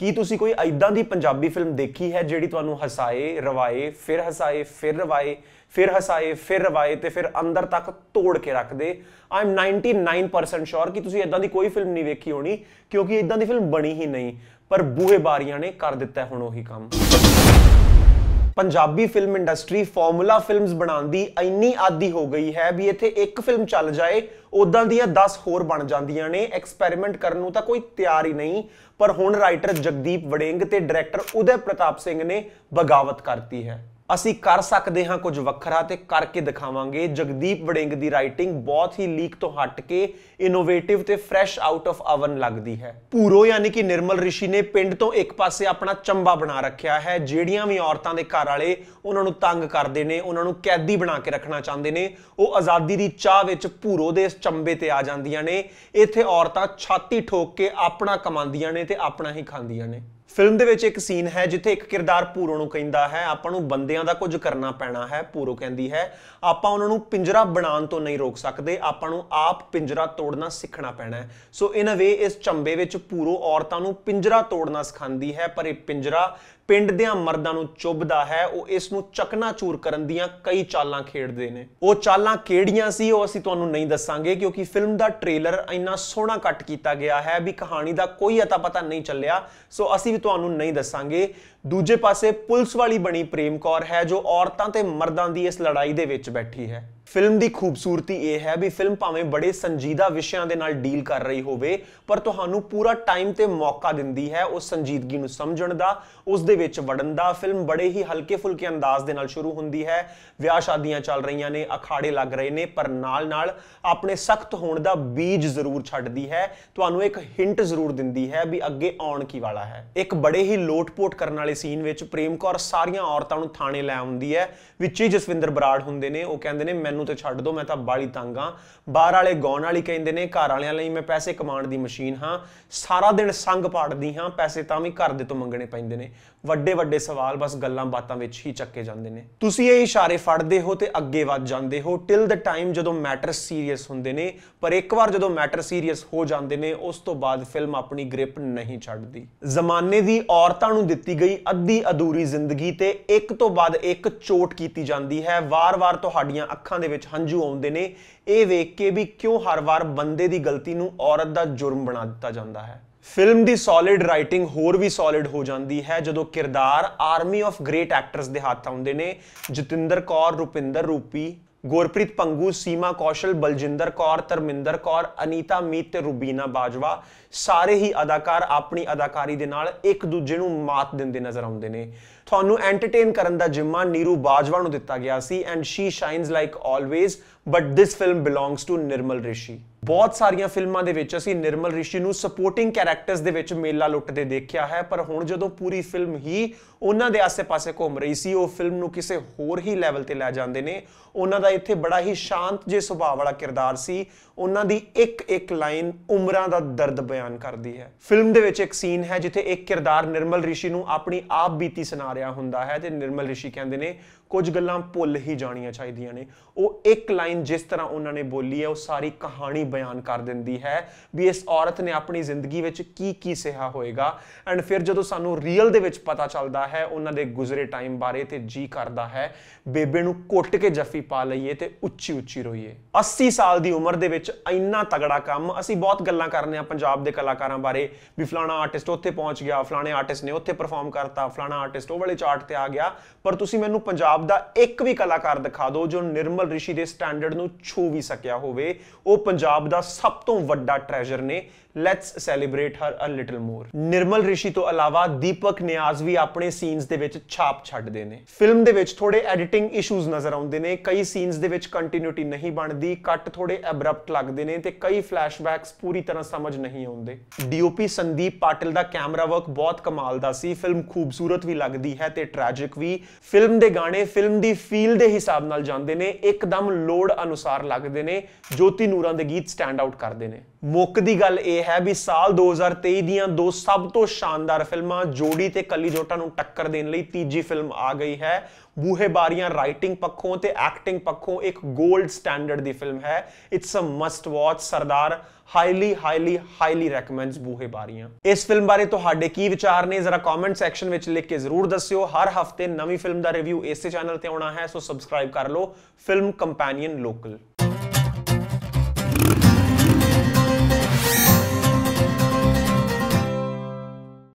ਕੀ ਤੁਸੀਂ ਕੋਈ ਐਦਾਂ ਦੀ ਪੰਜਾਬੀ ਫਿਲਮ ਦੇਖੀ ਹੈ ਜਿਹੜੀ ਤੁਹਾਨੂੰ ਹਸਾਏ ਰਵਾਏ ਫਿਰ ਹਸਾਏ ਫਿਰ ਰਵਾਏ ਫਿਰ ਹਸਾਏ ਫਿਰ ਰਵਾਏ ਤੇ ਫਿਰ ਅੰਦਰ ਤੱਕ ਤੋੜ ਕੇ ਰੱਖ ਦੇ ਆਈ ਐਮ 99% ਸ਼ੋਰ ਕਿ ਤੁਸੀਂ ਐਦਾਂ ਦੀ ਕੋਈ ਫਿਲਮ ਨਹੀਂ ਵੇਖੀ ਹੋਣੀ ਕਿਉਂਕਿ ਐਦਾਂ ਦੀ ਫਿਲਮ ਬਣੀ ਹੀ ਨਹੀਂ ਪਰ ਬੂਹੇ ਬਾਰੀਆਂ ਨੇ ਕਰ ਦਿੱਤਾ ਹੁਣ ਉਹੀ ਕੰਮ Punjabi film industry formula films ਬਣਾਉਣ ਦੀ ਇੰਨੀ ਆਦੀ ਹੋ ਗਈ ਹੈ ਵੀ ਇੱਥੇ ਇੱਕ ਫਿਲਮ ਚੱਲ ਜਾਏ ਉਦਾਂ ਦੀਆਂ 10 ਹੋਰ ਬਣ ਜਾਂਦੀਆਂ ਨੇ ਐਕਸਪੈਰੀਮੈਂਟ ਕਰਨ ਨੂੰ ਤਾਂ ਕੋਈ ਤਿਆਰ ਹੀ ਨਹੀਂ ਪਰ ਹੁਣ ਰਾਈਟਰ ਜਗਦੀਪ ਵੜਿੰਗ ਤੇ ਡਾਇਰੈਕਟਰ ਉਦੈ ਪ੍ਰਤਾਪ ਸਿੰਘ ਨੇ ਬਗਾਵਤ ਕਰਤੀ ਹੈ ਅਸੀਂ ਕਰ ਸਕਦੇ ਹਾਂ ਕੁਝ ਵੱਖਰਾ ਤੇ ਕਰਕੇ ਦਿਖਾਵਾਂਗੇ ਜਗਦੀਪ ਵੜਿੰਗ ਦੀ ਰਾਈਟਿੰਗ ਬਹੁਤ ਹੀ ਲੀਕ ਤੋਂ ਹਟ ਕੇ ਇਨੋਵੇਟਿਵ ਤੇ ਫਰੈਸ਼ ਆਊਟ ਆਫ ਓਵਨ ਲੱਗਦੀ ਹੈ ਪੂਰੋ ਯਾਨੀ ਕਿ ਨਿਰਮਲ ਰਿਸ਼ੀ ਨੇ ਪਿੰਡ ਤੋਂ ਇੱਕ ਪਾਸੇ ਆਪਣਾ ਚੰਬਾ ਬਣਾ ਰੱਖਿਆ ਹੈ ਜਿਹੜੀਆਂ ਵੀ ਔਰਤਾਂ ਦੇ ਘਰ ਵਾਲੇ ਉਹਨਾਂ ਨੂੰ ਤੰਗ ਕਰਦੇ ਨੇ ਉਹਨਾਂ ਨੂੰ ਕੈਦੀ ਬਣਾ ਕੇ ਰੱਖਣਾ ਚਾਹੁੰਦੇ ਨੇ ਉਹ ਆਜ਼ਾਦੀ ਦੀ ਚਾਹ ਵਿੱਚ ਪੂਰੋ ਦੇ ਇਸ ਚੰਬੇ ਤੇ ਆ ਜਾਂਦੀਆਂ ਨੇ ਇੱਥੇ ਔਰਤਾਂ ਛਾਤੀ ਠੋਕ ਕੇ ਆਪਣਾ ਕਮਾਉਂਦੀਆਂ ਨੇ ਤੇ ਆਪਣਾ ਹੀ ਖਾਂਦੀਆਂ ਨੇ ਫਿਲਮ ਦੇ ਵਿੱਚ ਇੱਕ ਸੀਨ ਹੈ ਜਿੱਥੇ ਇੱਕ ਕਿਰਦਾਰ ਪੂਰੋ ਨੂੰ ਕਹਿੰਦਾ ਹੈ ਆਪਾਂ ਨੂੰ ਬੰਦੇ ਦੁਨੀਆ ਦਾ ਕੁਝ ਕਰਨਾ ਪੈਣਾ ਹੈ ਪੂਰੋ ਕਹਿੰਦੀ ਹੈ ਆਪਾਂ ਉਹਨਾਂ ਨੂੰ ਪਿੰਜਰਾ ਬਣਾਉਣ ਤੋਂ ਨਹੀਂ ਰੋਕ ਸਕਦੇ ਆਪਾਂ ਨੂੰ ਆਪ ਪਿੰਜਰਾ ਤੋੜਨਾ ਸਿੱਖਣਾ ਪੈਣਾ ਸੋ ਇਨ ਅ ਵੇ ਇਸ ਚੰਬੇ ਵਿੱਚ ਪੂਰੋ ਔਰਤਾਂ ਨੂੰ ਪਿੰਜਰਾ ਤੋੜਨਾ ਸਿਖਾਉਂਦੀ ਹੈ ਪਰ ਇਹ ਪਿੰਜਰਾ ਪਿੰਡ ਦੇ ਮਰਦਾਂ ਨੂੰ ਚੁੱਭਦਾ ਹੈ ਉਹ ਇਸ ਨੂੰ ਚੂਰ ਕਰਨ ਦੀਆਂ ਕਈ ਚਾਲਾਂ ਖੇਡਦੇ ਨੇ ਉਹ ਚਾਲਾਂ ਕਿਹੜੀਆਂ ਸੀ ਉਹ ਅਸੀਂ ਤੁਹਾਨੂੰ ਨਹੀਂ ਦੱਸਾਂਗੇ ਕਿਉਂਕਿ ਫਿਲਮ ਦਾ ਟ੍ਰੇਲਰ ਇੰਨਾ ਸੋਹਣਾ ਕੱਟ ਕੀਤਾ ਗਿਆ ਹੈ ਵੀ ਕਹਾਣੀ ਦਾ ਕੋਈ ਅਤਾ ਪਤਾ ਨਹੀਂ ਚੱਲਿਆ ਸੋ ਅਸੀਂ ਵੀ ਤੁਹਾਨੂੰ ਨਹੀਂ ਦੱਸਾਂਗੇ ਦੂਜੇ ਪਾਸੇ ਪੁਲਿਸ ਵਾਲੀ ਬਣੀ ਪ੍ਰੇਮਕੌਰ ਹੈ ਜੋ ਔਰਤਾਂ ਤੇ ਮਰਦਾਂ ਦੀ ਇਸ ਲੜਾਈ ਦੇ ਵਿੱਚ ਬੈਠੀ ਹੈ ਫਿਲਮ ਦੀ ਖੂਬਸੂਰਤੀ ਇਹ ਹੈ ਵੀ ਫਿਲਮ ਭਾਵੇਂ ਬੜੇ ਸੰਜੀਦਾ ਵਿਸ਼ਿਆਂ ਦੇ ਨਾਲ ਡੀਲ ਕਰ ਰਹੀ ਹੋਵੇ ਪਰ ਤੁਹਾਨੂੰ ਪੂਰਾ ਟਾਈਮ ਤੇ ਮੌਕਾ ਦਿੰਦੀ ਹੈ ਉਸ ਸੰਜੀਦਗੀ ਨੂੰ ਸਮਝਣ ਦਾ ਉਸ ਦੇ ਵਿੱਚ ਵੜਨ ਦਾ ਫਿਲਮ ਬੜੇ ਹੀ ਹਲਕੇ-ਫੁਲਕੇ ਅੰਦਾਜ਼ ਦੇ ਨਾਲ ਸ਼ੁਰੂ ਹੁੰਦੀ ਹੈ ਵਿਆਹ ਸ਼ਾਦੀਆਂ ਚੱਲ ਰਹੀਆਂ ਨੇ ਅਖਾੜੇ ਲੱਗ ਰਹੇ ਨੇ ਪਰ ਨਾਲ-ਨਾਲ ਆਪਣੇ ਸਖਤ ਹੋਣ ਦਾ ਬੀਜ ਜ਼ਰੂਰ ਛੱਡਦੀ ਹੈ ਤੁਹਾਨੂੰ ਇੱਕ ਹਿੰਟ ਜ਼ਰੂਰ ਦਿੰਦੀ ਹੈ ਵੀ ਅੱਗੇ ਆਉਣ ਕੀ ਵਾਲਾ ਹੈ ਇੱਕ ਬੜੇ ਹੀ ਲੋਟਪੋਟ ਕਰਨ ਵਾਲੇ ਸੀਨ ਵਿੱਚ ਪ੍ਰੇਮ ਕੌਰ ਸਾਰੀਆਂ ਔਰਤਾਂ ਨੂੰ ਥਾਣੇ ਲੈ ਆਉਂਦੀ ਹੈ ਵਿੱਚ ਹੀ ਜਸਵਿੰਦਰ ਬਰਾੜ ਹੁੰਦੇ ਨੇ ਉਹ ਕਹਿੰਦੇ ਨੇ ਮੈਂ ਮੈਨੂੰ ਤੇ ਛੱਡ ਦੋ ਮੈਂ ਤਾਂ ਬਾਲੀ ਤੰਗ ਆ ਬਾਹਰ ਵਾਲੇ ਗਾਉਣ ਵਾਲੀ ਕਹਿੰਦੇ ਨੇ ਘਰ ਵਾਲਿਆਂ ਲਈ ਮੈਂ ਪੈਸੇ ਕਮਾਉਣ ਦੀ ਮਸ਼ੀਨ ਹਾਂ ਸਾਰਾ ਦਿਨ ਸੰਗ ਪਾੜਦੀ ਹਾਂ ਪੈਸੇ ਤਾਂ ਵੀ ਘਰ ਦੇ ਤੋਂ ਮੰਗਣੇ ਪੈਂਦੇ ਨੇ ਵੱਡੇ ਵੱਡੇ ਸਵਾਲ ਬਸ ਗੱਲਾਂ ਬਾਤਾਂ ਵਿੱਚ ਹੀ ਚੱਕੇ ਜਾਂਦੇ ਨੇ ਤੁਸੀਂ ਇਹ ਇਸ਼ਾਰੇ ਫੜਦੇ ਹੋ ਤੇ ਅੱਗੇ ਵੱਧ ਜਾਂਦੇ ਹੋ ਟਿਲ ਦ ਟਾਈਮ ਜਦੋਂ ਮੈਟਰ ਸੀਰੀਅਸ ਹੁੰਦੇ ਨੇ ਪਰ ਇੱਕ ਵਾਰ ਜਦੋਂ ਮੈਟਰ ਸੀਰੀਅਸ ਹੋ ਜਾਂਦੇ ਨੇ ਉਸ ਤੋਂ ਬਾਅਦ ਫਿਲਮ ਆਪਣੀ ਗ੍ਰਿਪ ਨਹੀਂ ਛੱਡਦੀ ਜ਼ਮਾਨੇ ਦੀ ਔਰਤਾਂ ਨੂੰ ਦਿੱਤੀ ਗਈ ਅੱਧੀ ਅਧੂਰੀ ਜ਼ਿੰਦਗੀ ਤੇ ਇੱਕ ਤੋਂ ਬਾਅਦ ਇੱਕ ਚੋਟ ਕੀਤੀ ਜਾਂਦੀ ਹੈ ਵਾਰ-ਵਾਰ ਤੁਹਾਡੀਆਂ ਅੱਖਾਂ ਦੇ ਵਿੱਚ ਹੰਝੂ ਆਉਂਦੇ ਨੇ ਇਹ ਵੇਖ ਕੇ ਵੀ ਕਿਉਂ ਹਰ ਵਾਰ ਬੰਦੇ ਦੀ ਗਲਤੀ ਨੂੰ ਔਰਤ ਦਾ ਜੁਰਮ ਬਣਾ ਦਿੱਤਾ ਜਾਂਦਾ ਹੈ ਫਿਲਮ ਦੀ ਸੋਲਿਡ ਰਾਈਟਿੰਗ ਹੋਰ ਵੀ ਸੋਲਿਡ ਹੋ ਜਾਂਦੀ ਹੈ ਜਦੋਂ ਕਿਰਦਾਰ ਆਰਮੀ ਆਫ ਗ੍ਰੇਟ ਐਕਟਰਸ ਦੇ ਹੱਥ ਆਉਂਦੇ ਨੇ ਜਤਿੰਦਰ ਕੌਰ ਰੁਪਿੰਦਰ ਰੂਪੀ ਗੁਰਪ੍ਰੀਤ ਪੰਗੂ ਸੀਮਾ ਕੌਸ਼ਲ ਬਲਜਿੰਦਰ ਕੌਰ ਤਰਮਿੰਦਰ ਕੌਰ ਅਨੀਤਾ ਮੀਤ ਤੇ ਰੂਬੀਨਾ ਬਾਜਵਾ ਸਾਰੇ ਹੀ ਅਦਾਕਾਰ ਆਪਣੀ ਅਦਾਕਾਰੀ ਦੇ ਨਾਲ ਇੱਕ ਦੂਜੇ ਨੂੰ ਮਾਤ ਦਿੰਦੇ ਨਜ਼ਰ ਆਉਂਦੇ ਨੇ ਤੁਹਾਨੂੰ ਐਂਟਰਟੇਨ ਕਰਨ ਦਾ ਜਿੰਮਾ ਨੀਰੂ ਬਾਜਵਾ ਨੂੰ ਦਿੱਤਾ ਗਿਆ ਸੀ and she shines like always but this film belongs to Nirmal Rishi ਬਹੁਤ ਸਾਰੀਆਂ ਫਿਲਮਾਂ ਦੇ ਵਿੱਚ ਅਸੀਂ ਨਿਰਮਲ ਰਿਸ਼ੀ ਨੂੰ ਸਪੋਰਟਿੰਗ ਕੈਰੈਕਟਰਸ ਦੇ ਵਿੱਚ ਮੇਲਾ ਲੁੱਟਦੇ ਦੇਖਿਆ ਹੈ ਪਰ ਹੁਣ ਜਦੋਂ ਪੂਰੀ ਫਿਲਮ ਹੀ ਉਹਨਾਂ ਦੇ ਆਸ-ਪਾਸੇ ਘੁੰਮ ਰਹੀ ਸੀ ਉਹ ਫਿਲਮ ਨੂੰ ਕਿਸੇ ਹੋਰ ਹੀ ਲੈਵਲ ਤੇ ਲੈ ਜਾਂਦੇ ਨੇ ਉਹਨਾਂ ਦਾ ਇੱਥੇ ਬੜਾ ਹੀ ਸ਼ਾਂਤ ਜੇ ਸੁਭਾਅ ਵਾਲਾ ਕਿਰਦਾਰ ਸੀ ਉਹਨਾਂ ਦੀ ਇੱਕ ਇੱਕ ਲਾਈਨ ਉਮਰਾਂ ਦਾ ਦਰਦ ਬਿਆਨ ਕਰਦੀ ਹੈ ਫਿਲਮ ਦੇ ਵਿੱਚ ਇੱਕ ਸੀਨ ਹੈ ਜਿੱਥੇ ਇੱਕ ਕਿਰਦਾਰ ਨਿਰਮਲ ਰਿਸ਼ੀ ਨੂੰ ਆਪਣੀ ਆਪ ਬੀਤੀ ਸੁਣਾ ਰਿਹਾ ਹੁੰਦਾ ਹੈ ਤੇ ਨਿਰਮਲ ਰਿਸ਼ੀ ਕਹਿੰਦੇ ਨੇ ਕੁਝ ਗੱਲਾਂ ਭੁੱਲ ਹੀ ਜਾਣੀਆਂ ਚਾਹੀਦੀਆਂ ਨੇ ਉਹ ਇੱਕ ਲਾਈਨ ਜਿਸ ਤਰ੍ਹਾਂ ਉਹਨਾਂ ਨੇ ਬੋਲੀ ਹੈ ਉਹ ਸਾਰੀ ਕਹਾਣੀ ਬਿਆਨ ਕਰ ਦਿੰਦੀ ਹੈ ਵੀ ਇਸ ਔਰਤ ਨੇ ਆਪਣੀ ਜ਼ਿੰਦਗੀ ਵਿੱਚ ਕੀ ਕੀ ਸਿਹਾ ਹੋਏਗਾ ਐਂਡ ਫਿਰ ਜਦੋਂ ਸਾਨੂੰ ਰੀਅਲ ਦੇ ਵਿੱਚ ਪਤਾ ਚੱਲਦਾ ਹੈ ਉਹਨਾਂ ਦੇ ਗੁਜ਼ਰੇ ਟਾਈਮ ਬਾਰੇ ਤੇ ਜੀ ਕਰਦਾ ਹੈ ਬੇਬੇ ਨੂੰ ਕੁੱਟ ਕੇ ਜੱਫੀ ਪਾ ਲਈਏ ਤੇ ਉੱਚੀ ਉੱਚੀ ਰੋਈਏ 80 ਸਾਲ ਦੀ ਉਮਰ ਦੇ ਵਿੱਚ ਇੰਨਾ ਤਗੜਾ ਕੰਮ ਅਸੀਂ ਬਹੁਤ ਗੱਲਾਂ ਕਰਨੇ ਆ ਪੰਜਾਬ ਦੇ ਕਲਾਕਾਰਾਂ ਬਾਰੇ ਵੀ ਫਲਾਣਾ ਆਰਟਿਸਟ ਉੱਥੇ ਪਹੁੰਚ ਗਿਆ ਫਲਾਣੇ ਆਰਟਿਸਟ ਨੇ ਉੱਥੇ ਪਰਫਾਰਮ ਕਰਤਾ ਫਲਾਣਾ ਆਰਟਿਸਟ ਉਹ ਵਾਲੇ ਚਾਰਟ ਤੇ ਆ ਗਿਆ ਪਰ ਤੁਸੀਂ ਮੈਨੂੰ ਪੰਜਾਬ ਪੰਜਾਬ ਦਾ ਇੱਕ ਵੀ ਕਲਾਕਾਰ ਦਿਖਾ ਦਿਓ ਜੋ ਨਿਰਮਲ ਰਿਸ਼ੀ ਦੇ ਸਟੈਂਡਰਡ ਨੂੰ ਛੂ ਵੀ ਸਕਿਆ ਹੋਵੇ ਉਹ ਪੰਜਾਬ ਦਾ ਸਭ ਤੋਂ ਵੱਡਾ ਟ੍ਰੈਜਰ ਨੇ let's celebrate her a little more Nirmal Rishi ਤੋਂ ਇਲਾਵਾ ਦੀਪਕ ਨਿਆਜ਼ ਵੀ ਆਪਣੇ ਸੀਨਸ ਦੇ ਵਿੱਚ ਛਾਪ ਛੱਡਦੇ ਨੇ ਫਿਲਮ ਦੇ ਵਿੱਚ ਥੋੜੇ ਐਡੀਟਿੰਗ ਇਸ਼ੂਜ਼ ਨਜ਼ਰ ਆਉਂਦੇ ਨੇ ਕਈ ਸੀਨਸ ਦੇ ਵਿੱਚ ਕੰਟੀਨਿਊਟੀ ਨਹੀਂ ਬਣਦੀ ਕੱਟ ਥੋੜੇ ਐਬਰਪਟ ਲੱਗਦੇ ਨੇ ਤੇ ਕਈ ਫਲੈਸ਼ਬੈਕਸ ਪੂਰੀ ਤਰ੍ਹਾਂ ਸਮਝ ਨਹੀਂ ਆਉਂਦੇ ਡੀਓਪੀ ਸੰਦੀਪ ਪਾਟਿਲ ਦਾ ਕੈਮਰਾ ਵਰਕ ਬਹੁਤ ਕਮਾਲ ਦਾ ਸੀ ਫਿਲਮ ਖੂਬਸੂਰਤ ਵੀ ਲੱਗਦੀ ਹੈ ਤੇ ਟ੍ਰੈਜਿਕ ਵੀ ਫਿਲਮ ਦੇ ਗਾਣੇ ਫਿਲਮ ਦੀ ਫੀਲ ਦੇ ਹਿਸਾਬ ਨਾਲ ਜਾਂਦੇ ਨੇ ਇੱਕਦਮ ਲੋੜ ਅਨੁਸਾਰ ਲੱਗਦੇ ਨੇ ਜੋਤੀ ਨੂਰਾਂ ਦੇ ਗੀਤ ਸਟੈਂਡ ਆਊਟ ਕਰਦੇ ਨੇ ਮੁੱਕ ਦੀ ਗੱਲ ਇਹ ਇਹ ਹੈ ਵੀ ਸਾਲ 2023 ਦੀਆਂ ਦੋ ਸਭ ਤੋਂ ਸ਼ਾਨਦਾਰ ਫਿਲਮਾਂ ਜੋੜੀ ਤੇ ਕੱਲੀ ਜੋਟਾ ਨੂੰ ਟੱਕਰ ਦੇਣ ਲਈ ਤੀਜੀ ਫਿਲਮ ਆ ਗਈ ਹੈ ਬੂਹੇ ਬਾਰੀਆਂ ਰਾਈਟਿੰਗ ਪੱਖੋਂ ਤੇ ਐਕਟਿੰਗ ਪੱਖੋਂ ਇੱਕ 골ਡ ਸਟੈਂਡਰਡ ਦੀ ਫਿਲਮ ਹੈ ਇਟਸ ਅ ਮਸਟ ਵਾਚ ਸਰਦਾਰ highly highly highly recommends Buhe Bariyan ਇਸ ਫਿਲਮ ਬਾਰੇ ਤੁਹਾਡੇ ਕੀ ਵਿਚਾਰ ਨੇ ਜ਼ਰਾ ਕਮੈਂਟ ਸੈਕਸ਼ਨ ਵਿੱਚ ਲਿਖ ਕੇ ਜ਼ਰੂਰ ਦੱਸਿਓ ਹਰ ਹਫਤੇ ਨਵੀਂ ਫਿਲਮ ਦਾ ਰਿਵਿਊ ਇਸੇ ਚੈਨਲ ਤੇ ਆਉਣਾ ਹੈ ਸੋ ਸਬਸਕ੍ਰਾਈਬ ਕਰ ਲਓ ਫਿਲਮ ਕੰਪੈਨੀਅਨ ਲੋਕਲ